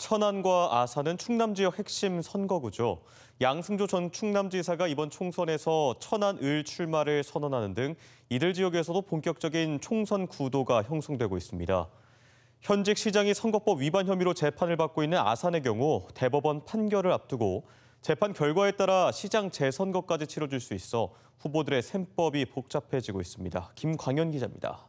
천안과 아산은 충남 지역 핵심 선거구죠. 양승조 전 충남지사가 이번 총선에서 천안을 출마를 선언하는 등 이들 지역에서도 본격적인 총선 구도가 형성되고 있습니다. 현직 시장이 선거법 위반 혐의로 재판을 받고 있는 아산의 경우 대법원 판결을 앞두고 재판 결과에 따라 시장 재선거까지 치러질 수 있어 후보들의 셈법이 복잡해지고 있습니다. 김광현 기자입니다.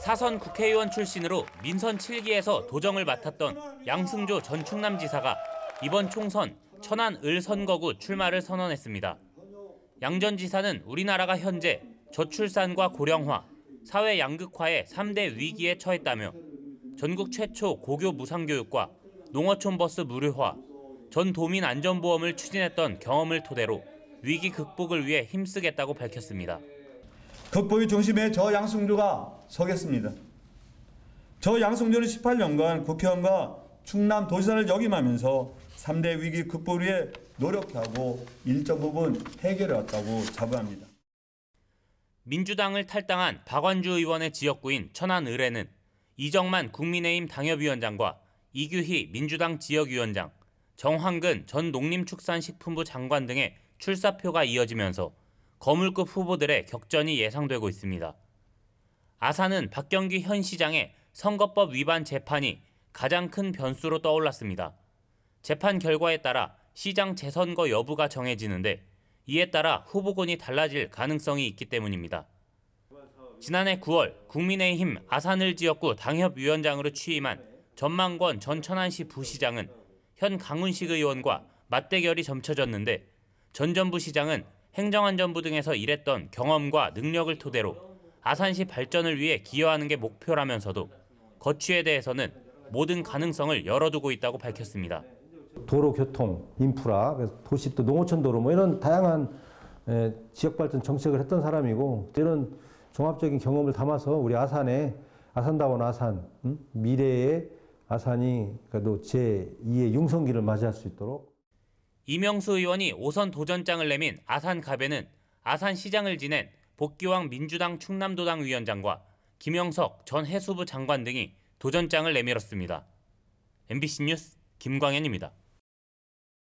사선 국회의원 출신으로 민선 7기에서 도정을 맡았던 양승조 전 충남지사가 이번 총선 천안 을 선거구 출마를 선언했습니다. 양 전 지사는 우리나라가 현재 저출산과 고령화, 사회 양극화의 3대 위기에 처했다며 전국 최초 고교 무상교육과 농어촌 버스 무료화, 전 도민 안전보험을 추진했던 경험을 토대로 위기 극복을 위해 힘쓰겠다고 밝혔습니다. 극보의 중심에 저 양승조가 서겠습니다. 저 양승조는 18년간 국회의원과 충남도지사를 역임하면서 3대 위기 극복을 위해 노력하고 일정 부분 해결해왔다고 자부합니다. 민주당을 탈당한 박완주 의원의 지역구인 천안 의뢰는 이정만 국민의힘 당협위원장과 이규희 민주당 지역위원장, 정황근 전 농림축산식품부 장관 등의 출사표가 이어지면서 거물급 후보들의 격전이 예상되고 있습니다. 아산은 박경기 현 시장의 선거법 위반 재판이 가장 큰 변수로 떠올랐습니다. 재판 결과에 따라 시장 재선거 여부가 정해지는데 이에 따라 후보군이 달라질 가능성이 있기 때문입니다. 지난해 9월 국민의힘 아산을 지역구 당협위원장으로 취임한 전망권 전 천안시 부시장은 현 강훈식 의원과 맞대결이 점쳐졌는데 전 전부시장은 행정안전부 등에서 일했던 경험과 능력을 토대로 아산시 발전을 위해 기여하는 게 목표라면서도 거취에 대해서는 모든 가능성을 열어두고 있다고 밝혔습니다. 도로 교통, 인프라, 도시 또 농어촌 도로 뭐 이런 다양한 지역 발전 정책을 했던 사람이고 이런 종합적인 경험을 담아서 우리 아산에 아산다운 아산 음? 미래의 아산이 그래도 제2의 융성기를 맞이할 수 있도록 이명수 의원이 5선 도전장을 내민 아산 갑에는 아산시장을 지낸 복귀왕 민주당 충남도당 위원장과 김영석 전 해수부 장관 등이 도전장을 내밀었습니다. MBC 뉴스 김광현입니다.